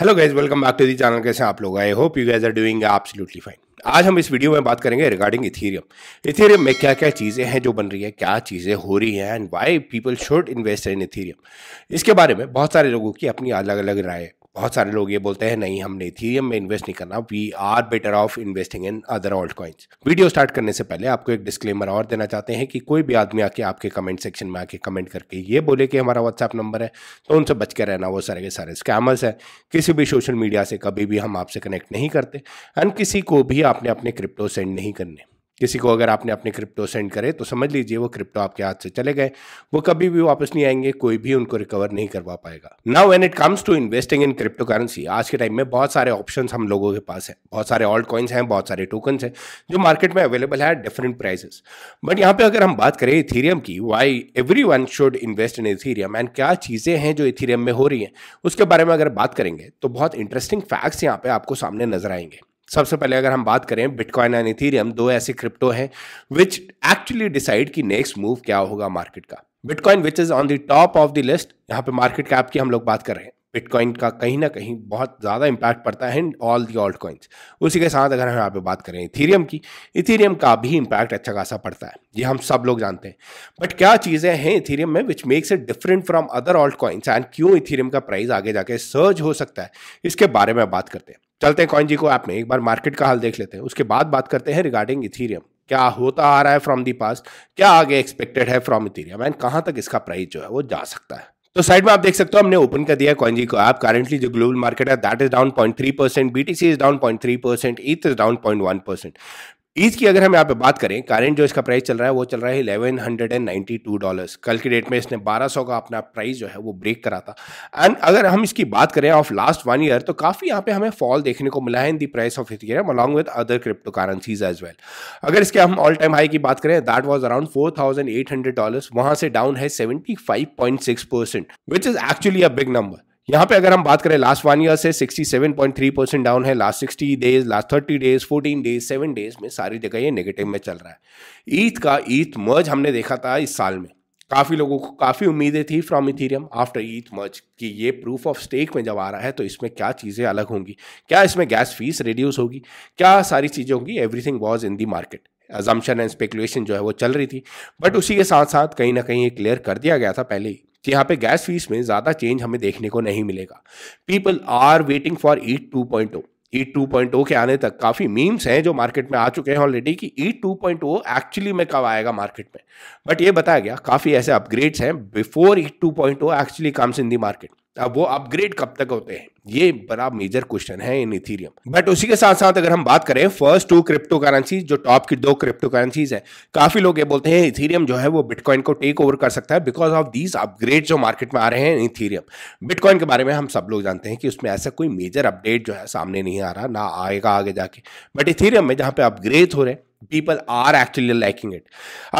Hello guys welcome back to the channel कैसे आप लोग I hope you guys are doing absolutely fine आज हम इस वीडियो में बात करेंगे रिगार्डिंग इथेरियम इथेरियम में क्या क्या चीज़ें हैं जो बन रही है क्या चीज़ें हो रही हैं and why people should invest in Ethereum इसके बारे में बहुत सारे लोगों की अपनी अलग अलग राय है बहुत सारे लोग ये बोलते हैं नहीं हमने इथेरियम में इन्वेस्ट नहीं करना we are better off investing in other alt coins video start करने से पहले आपको एक डिस्क्लेमर और देना चाहते हैं कि कोई भी आदमी आके आपके कमेंट सेक्शन में आके कमेंट करके ये बोले कि हमारा व्हाट्सएप नंबर है तो उनसे बच के रहना वो सारे के सारे स्कैमर्स हैं किसी भी सोशल मीडिया से कभी भी हम आपसे कनेक्ट नहीं करते एंड किसी को भी आपने अपने क्रिप्टो सेंड नहीं करने किसी को अगर आपने अपने क्रिप्टो सेंड करे तो समझ लीजिए वो क्रिप्टो आपके हाथ से चले गए वो कभी भी वापस नहीं आएंगे कोई भी उनको रिकवर नहीं करवा पाएगा now when it comes to investing in crypto currency आज के टाइम में बहुत सारे ऑप्शंस हम लोगों के पास हैं बहुत सारे ऑल्ड कॉइन्स हैं बहुत सारे टोकन्स हैं जो मार्केट में अवेलेबल है डिफरेंट प्राइजेस बट यहाँ पे अगर हम बात करें इथीरियम की why everyone should invest in Ethereum and क्या चीज़ें हैं जो इथीरियम में हो रही हैं उसके बारे में अगर बात करेंगे तो बहुत इंटरेस्टिंग फैक्ट्स यहाँ पे आपको सामने नजर आएंगे सबसे पहले अगर हम बात करें बिटकॉइन एंड इथीरियम दो ऐसे क्रिप्टो हैं विच एक्चुअली डिसाइड कि नेक्स्ट मूव क्या होगा मार्केट का bitcoin which is on the top of the list यहाँ पे मार्केट कैप की हम लोग बात कर रहे हैं बिटकॉइन का कहीं ना कहीं बहुत ज़्यादा इम्पैक्ट पड़ता है ऑल दी ऑल्ड कॉइन्स उसी के साथ अगर हम यहाँ पे बात करें इथीरियम की इथीरियम का भी इम्पैक्ट अच्छा खासा पड़ता है ये हम सब लोग जानते हैं बट क्या चीज़ें हैं इथीरियम में which makes it different from other alt coins and क्यों इथीरियम का प्राइस आगे जाके सर्ज हो सकता है इसके बारे में बात करते हैं चलते हैं कॉइन जी को ऐप में एक बार मार्केट का हाल देख लेते हैं उसके बाद बात करते हैं रिगार्डिंग इथीरियम क्या होता आ रहा है फ्रॉम दी पास क्या आगे एक्सपेक्टेड है फ्रॉम इथीरियम एंड कहाँ तक इसका प्राइस जो है वो जा सकता है तो साइड में आप देख सकते हो हमने ओपन कर दिया कॉइनजी को आप करेंटली जो ग्लोबल मार्केट है that is down point three percent BTC is down point three percent ETH is down point one percent ईज की अगर हम यहाँ पे बात करें करेंट जो इसका प्राइस चल रहा है वो चल रहा है eleven hundred and ninety two dollars कल के डेट में इसने बारह सौ का अपना प्राइस जो है वो ब्रेक करा था एंड अगर हम इसकी बात करें ऑफ लास्ट वन ईयर तो काफ़ी यहाँ पे हमें फॉल देखने को मिला है in the price of Ethereum along with other crypto currencies as well अगर इसके हम ऑल टाइम हाई की बात करें that was around four thousand eight hundred dollars वहाँ से डाउन है seventy five point six percent which is actually a big number यहाँ पे अगर हम बात करें लास्ट वन ईयर से 67.3 परसेंट डाउन है last 60 days last 30 days 14 days seven days में सारी जगह ये नेगेटिव में चल रहा है ईथ का ईथ मर्ज हमने देखा था इस साल में काफ़ी लोगों को काफ़ी उम्मीदें थी from Ethereum after ETH merge कि ये प्रूफ ऑफ स्टेक में जब आ रहा है तो इसमें क्या चीज़ें अलग होंगी क्या इसमें गैस फीस रिड्यूस होगी क्या सारी चीज़ें होंगी everything was in the market assumption and speculation जो है वो चल रही थी बट उसी के साथ साथ कहीं ना कहीं ये क्लियर कर दिया गया था पहले ही कि यहाँ पे गैस फीस में ज़्यादा चेंज हमें देखने को नहीं मिलेगा people are waiting for ETH two point E two point O के आने तक काफ़ी मीम्स हैं जो मार्केट में आ चुके हैं ऑलरेडी कि E two point O actually में कब आएगा मार्केट में बट ये बताया गया काफ़ी ऐसे अपग्रेड्स हैं before E two point O actually comes in the market अब वो अपग्रेड कब तक होते हैं ये बड़ा मेजर क्वेश्चन है इन इथीरियम बट उसी के साथ साथ अगर हम बात करें फर्स्ट टू क्रिप्टो करेंसी जो टॉप की दो क्रिप्टो करेंसीज है काफी लोग ये बोलते हैं इथीरियम जो है वो बिटकॉइन को टेक ओवर कर सकता है बिकॉज ऑफ दीज अपग्रेड जो मार्केट में आ रहे हैं इथीरियम बिटकॉइन के बारे में हम सब लोग जानते हैं कि उसमें ऐसा कोई मेजर अपडेट जो है सामने नहीं आ रहा ना आएगा आगे जाके बट इथीरियम में जहाँ पे अपग्रेड हो रहे हैं people are actually liking it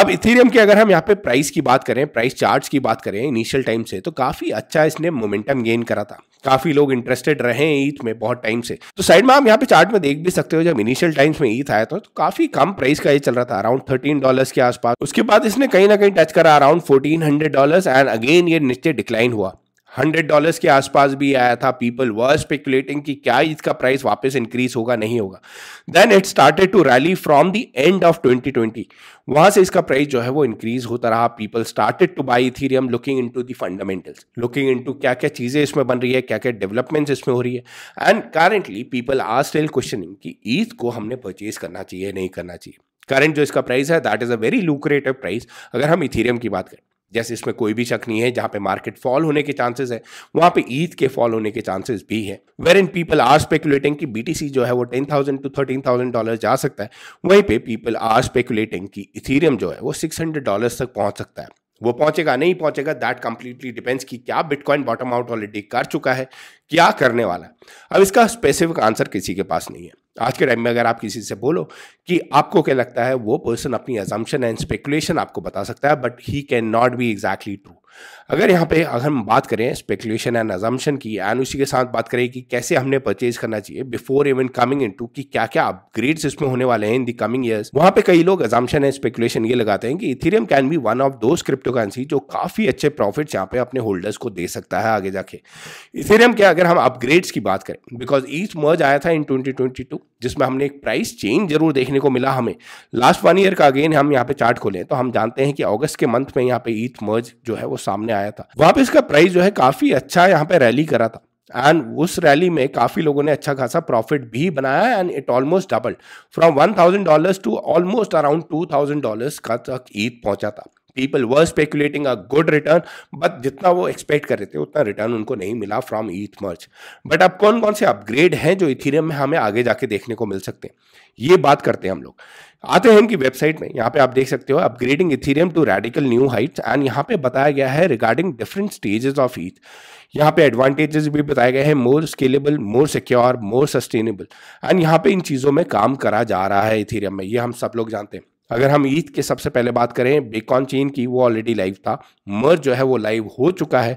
अब इथेरियम के अगर हम यहाँ पे प्राइस की बात करें प्राइस चार्ज की बात करें इनिशियल टाइम से तो काफ़ी अच्छा इसने मोमेंटम गेन करा था काफ़ी लोग इंटरेस्टेड रहे ईथ में बहुत टाइम से तो साइड में आप यहाँ पे चार्ट में देख भी सकते हो जब इनिशियल टाइम्स में ईथ आया था तो काफ़ी कम प्राइस का ये चल रहा था अराउंड थर्टीन डॉलर्स के आसपास उसके बाद इसने कहीं ना कहीं टच करा around fourteen hundred dollars and again ये नीचे डिक्लाइन हुआ हंड्रेड डॉलर के आसपास भी आया था पीपल वर स्पेकुलेटिंग कि क्या इसका प्राइस वापस इंक्रीज होगा नहीं होगा then it started to rally from the end of 2020 वहां से इसका प्राइस जो है वो इंक्रीज होता रहा people started to buy Ethereum looking into the fundamentals looking into क्या क्या चीजें इसमें बन रही है क्या क्या डेवलपमेंट्स इसमें हो रही है and currently people are still questioning कि ईद को हमने परचेज करना चाहिए नहीं करना चाहिए करंट जो इसका प्राइस है that is a very lucrative price अगर हम इथीरियम की बात करें जैसे इसमें कोई भी शक नहीं है जहां पे मार्केट फॉल होने के चांसेस है वहां पे ईद के फॉल होने के चांसेस भी है wherein people are speculating कि बीटीसी जो है वो ten thousand to thirteen thousand dollar जा सकता है वहीं पे पीपल आर स्पेकुलेटिंग कि इथीरियम जो है वो सिक्स हंड्रेड डॉलर तक पहुंच सकता है वो पहुंचेगा नहीं पहुंचेगा दैट कंप्लीटली डिपेंड्स कि क्या बिटकॉइन बॉटम आउट ऑलरेडी कर चुका है क्या करने वाला है अब इसका स्पेसिफिक आंसर किसी के पास नहीं है आज के टाइम में अगर आप किसी से बोलो कि आपको क्या लगता है वो पर्सन अपनी एजम्पन एंड स्पेकुलेशन आपको बता सकता है but he cannot be exactly true अगर यहाँ पे अगर हम बात करें स्पेकुलेशन एंड अजम्पन की एंड उसी के साथ बात करें कि कैसे हमने परचेज करना चाहिए before even coming into की क्या क्या अपग्रेड्स इसमें होने वाले हैं इन दी कमिंग ईयर्स वहाँ पे कई लोग अजम्पन एंड स्पेकुलेशन ये लगाते हैं कि Ethereum can be one of those crypto currency जो काफी अच्छे प्रॉफिट यहाँ पे अपने होल्डर्स को दे सकता है आगे जाके इथेरियम के अगर हम अपग्रेड्स की बात करें बिकॉज ईच मर्ज आया था इन 2022 जिसमें हमने एक प्राइस चेंज जरूर देखने को मिला हमें लास्ट वन ईयर का अगेन हम यहाँ पे चार्ट खोलें तो हम जानते हैं कि अगस्त के मंथ में यहाँ पे ईच मर्ज जो है वो सामने आया था वहां पर इसका प्राइस जो है काफी अच्छा यहाँ पे रैली करा था एंड उस रैली में काफी लोगों ने अच्छा खासा प्रॉफिट भी बनाया and it almost double from one thousand dollar to almost around two thousand dollar का तक ईद पहुंचा था people were speculating a good return but जितना वो एक्सपेक्ट कर रहे थे उतना रिटर्न उनको नहीं मिला फ्रॉम ईथ मर्च बट अब कौन कौन से अपग्रेड हैं जो इथीरियम में हमें आगे जाके देखने को मिल सकते हैं ये बात करते हैं हम लोग आते हैं इनकी वेबसाइट में यहाँ पे आप देख सकते हो upgrading Ethereum to radical new heights and यहाँ पे बताया गया है regarding different stages of ETH यहाँ पे एडवांटेजेस भी बताए गए हैं more scalable more secure more sustainable and यहाँ पे इन चीज़ों में काम करा जा रहा है इथीरियम में ये हम सब लोग जानते हैं अगर हम ईथ के सबसे पहले बात करें बेकॉन चेन की वो ऑलरेडी लाइव था मर जो है वो लाइव हो चुका है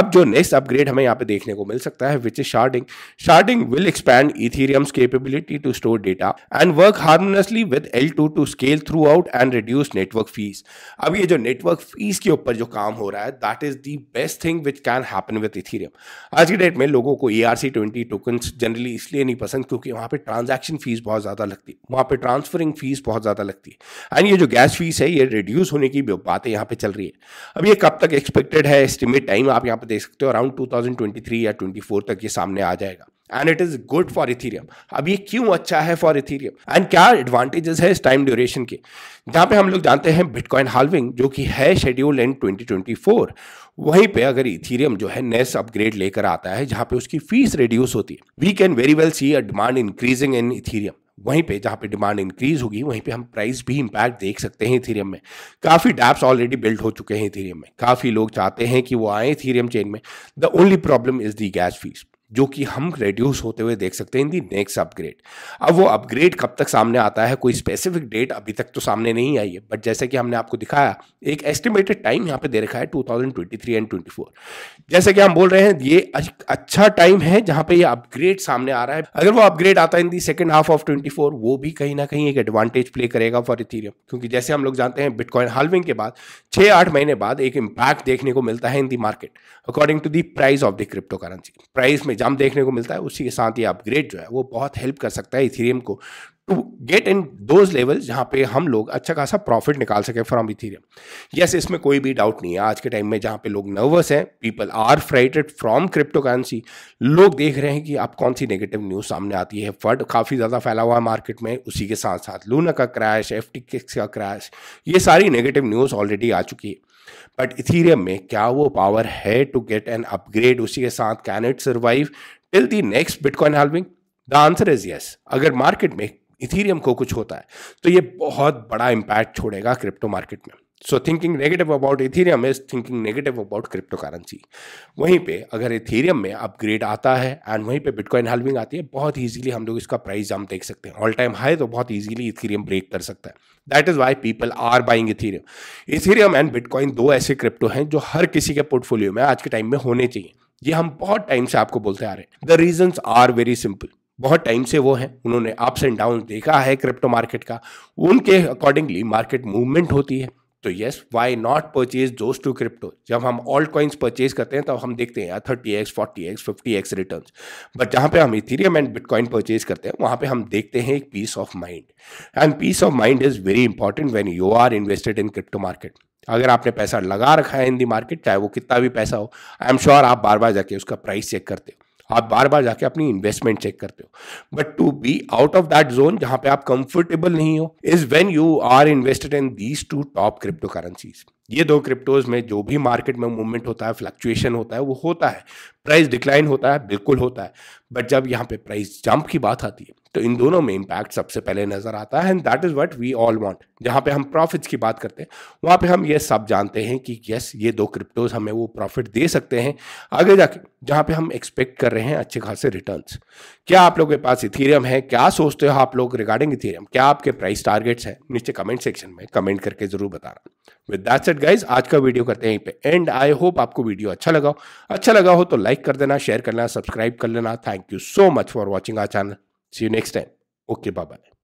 अब जो नेक्स्ट अपग्रेड हमें यहाँ पे देखने को मिल सकता है which is sharding sharding will expand Ethereum's capability to store data and work harmoniously with L two two scale throughout and reduce network fees अब ये जो नेटवर्क फीस के ऊपर जो काम हो रहा है that is the best thing which can happen with Ethereum आज के डेट में लोगों को A R C twenty tokens generally इसलिए नहीं पसंद क्योंकि वहाँ पे ट्रांजेक्शन फीस बहुत ज़्यादा लगती है वहाँ पे ट्रांसफरिंग फीस बहुत ज़्यादा लगती है एंड ये जो गैस फीस है ये रिड्यूस होने की बातें यहाँ पे चल रही है अब ये कब तक एक्सपेक्टेड है एस्टिमेट टाइम आप यहाँ पे देख सकते हो अराउंड 2023 या 24 तक ये सामने आ जाएगा and it is good for Ethereum अब ये क्यों अच्छा है फॉर इथीरियम एंड क्या एडवांटेजेस है इस टाइम ड्यूरेशन के जहाँ पे हम लोग जानते हैं बिटकॉइन हालविंग जो कि है शेड्यूल एंड 2024 वहीं पे अगर इथीरियम जो है नेस अपग्रेड लेकर आता है जहाँ पे उसकी फीस रिड्यूस होती है we can very well see a demand increasing in Ethereum वहीं पे जहाँ पे डिमांड इंक्रीज होगी वहीं पे हम प्राइस भी इम्पैक्ट देख सकते हैं इथेरियम में काफ़ी डैप्स ऑलरेडी बिल्ड हो चुके हैं इथेरियम में काफ़ी लोग चाहते हैं कि वो आए इथेरियम चेन में the only problem is the gas fees जो कि हम रेड्यूस होते हुए देख सकते हैं इन दी नेक्स्ट अपग्रेड अब वो अपग्रेड कब तक सामने आता है कोई स्पेसिफिक डेट अभी तक तो सामने नहीं आई है बट जैसे कि हमने आपको दिखाया एक एस्टिमेटेड टाइम यहाँ पे दे रखा है 2023 एंड 24 जैसे कि हम बोल रहे हैं ये अच्छा टाइम है जहाँ पे ये अपग्रेड सामने आ रहा है अगर वो अपग्रेड आता है in the second half of twenty वो भी कहीं ना कहीं एक एडवांटेज प्ले करेगा फॉर इथीरियम क्योंकि जैसे हम लोग जानते हैं बिटकॉइन हालविंग के बाद छः आठ महीने बाद एक इम्पैक्ट देखने को मिलता है in the market according to the price of the crypto currency price में एग्जाम देखने को मिलता है उसी के साथ ये अपग्रेड जो है वो बहुत हेल्प कर सकता है इथीरियम को to get in those level जहाँ पे हम लोग अच्छा खासा प्रॉफिट निकाल सकें फ्रॉम इथीरियम यस इसमें कोई भी डाउट नहीं है आज के टाइम में जहाँ पे लोग नर्वस हैं people are frighted from crypto currency लोग देख रहे हैं कि अब कौन सी नेगेटिव न्यूज़ सामने आती है फर्ड काफ़ी ज़्यादा फैला हुआ है मार्केट में उसी के साथ साथ लूना का क्रैश एफ का क्रैश ये सारी नेगेटिव न्यूज़ ऑलरेडी आ चुकी है बट इथीरियम में क्या वो पावर है टू गेट एन अपग्रेड उसी के साथ can it survive till the next bitcoin halving the answer is yes अगर मार्केट में इथीरियम को कुछ होता है तो ये बहुत बड़ा इंपैक्ट छोड़ेगा क्रिप्टो मार्केट में so thinking negative about Ethereum is thinking negative about crypto currency वहीं पे अगर इथीरियम में अपग्रेड आता है एंड वहीं पे बिटकॉइन हेल्विंग आती है बहुत ईजिली हम लोग इसका प्राइस हम देख सकते हैं ऑल टाइम हाई तो बहुत ईजिली इथीरियम ब्रेक कर सकता है that is why people are buying Ethereum Ethereum and bitcoin दो ऐसे क्रिप्टो हैं जो हर किसी के पोर्टफोलियो में आज के टाइम में होने चाहिए ये हम बहुत टाइम से आपको बोलते आ रहे हैं the reason are very simple बहुत टाइम से वो हैं उन्होंने अप्स एंड डाउन देखा है क्रिप्टो मार्केट का उनके अकॉर्डिंगली मार्केट मूवमेंट होती है तो yes why not purchase those two crypto जब हम ऑल्ट कॉइन्स परचेज करते हैं तब तो हम देखते हैं यार thirty X forty X fifty X return but जहाँ पे हम इथीरियम एंड बिटकॉइन परचेज करते हैं वहाँ पे हम देखते हैं एक peace of mind and peace of mind is very important when you are invested in crypto market अगर आपने पैसा लगा रखा है इन दी मार्केट चाहे वो कितना भी पैसा हो आई एम श्योर आप बार बार जाके उसका प्राइस चेक करते हो आप बार बार जाके अपनी इन्वेस्टमेंट चेक करते हो but to be out of that zone जहां पे आप कंफर्टेबल नहीं हो is when you are invested in these two top crypto currencies ये दो क्रिप्टोज में जो भी मार्केट में मूवमेंट होता है फ्लक्चुएशन होता है वो होता है प्राइस डिक्लाइन होता है बिल्कुल होता है बट जब यहाँ पे प्राइस जंप की बात आती है तो इन दोनों में इम्पैक्ट सबसे पहले नजर आता है and that is what we all want जहां पे हम प्रॉफिट्स की बात करते हैं वहां पे हम ये सब जानते हैं कि यस ये दो क्रिप्टोज हमें वो प्रॉफिट दे सकते हैं आगे जाके जहां पे हम एक्सपेक्ट कर रहे हैं अच्छे खासे रिटर्न क्या आप लोगों के पास इथीरियम है क्या सोचते हो आप लोग रिगार्डिंग इथीरियम क्या आपके प्राइस टारगेट्स हैं नीचे कमेंट सेक्शन में कमेंट करके जरूर बताना विद दैट सेट गाइज आज का वीडियो करते हैं यहीं पे एंड आई होप आपको वीडियो अच्छा लगा अच्छा लगा हो तो लाइक कर देना शेयर करना सब्सक्राइब कर लेना thank you so much for watching our channel See you next time. Okay, bye bye.